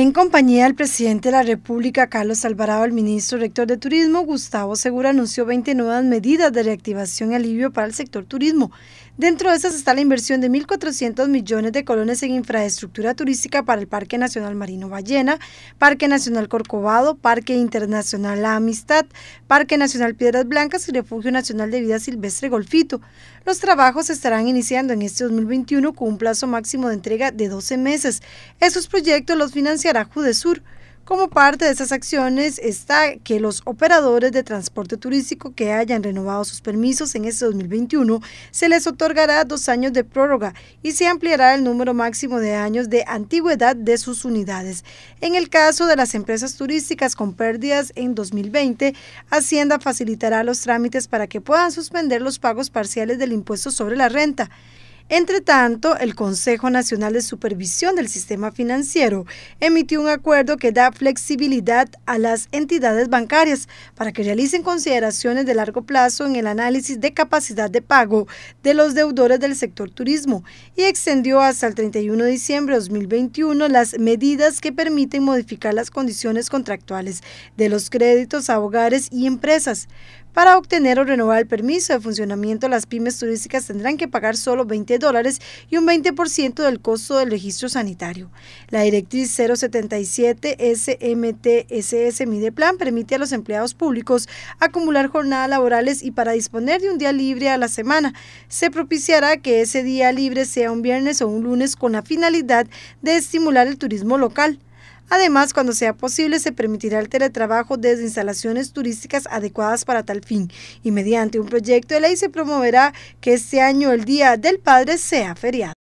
En compañía del presidente de la República, Carlos Alvarado, el ministro rector de Turismo, Gustavo Segura, anunció 20 nuevas medidas de reactivación y alivio para el sector turismo. Dentro de esas está la inversión de 1.400 millones de colones en infraestructura turística para el Parque Nacional Marino Ballena, Parque Nacional Corcovado, Parque Internacional La Amistad, Parque Nacional Piedras Blancas y Refugio Nacional de Vida Silvestre Golfito. Los trabajos estarán iniciando en este 2021 con un plazo máximo de entrega de 12 meses. Esos proyectos los financiarán jude Sur. Como parte de esas acciones está que los operadores de transporte turístico que hayan renovado sus permisos en este 2021 se les otorgará dos años de prórroga y se ampliará el número máximo de años de antigüedad de sus unidades. En el caso de las empresas turísticas con pérdidas en 2020, Hacienda facilitará los trámites para que puedan suspender los pagos parciales del impuesto sobre la renta. Entre tanto, el Consejo Nacional de Supervisión del Sistema Financiero emitió un acuerdo que da flexibilidad a las entidades bancarias para que realicen consideraciones de largo plazo en el análisis de capacidad de pago de los deudores del sector turismo y extendió hasta el 31 de diciembre de 2021 las medidas que permiten modificar las condiciones contractuales de los créditos a hogares y empresas. Para obtener o renovar el permiso de funcionamiento, las pymes turísticas tendrán que pagar solo 20 dólares y un 20% del costo del registro sanitario. La directriz 077 SMTSS plan permite a los empleados públicos acumular jornadas laborales y para disponer de un día libre a la semana, se propiciará que ese día libre sea un viernes o un lunes con la finalidad de estimular el turismo local. Además, cuando sea posible, se permitirá el teletrabajo desde instalaciones turísticas adecuadas para tal fin y mediante un proyecto de ley se promoverá que este año el Día del Padre sea feriado.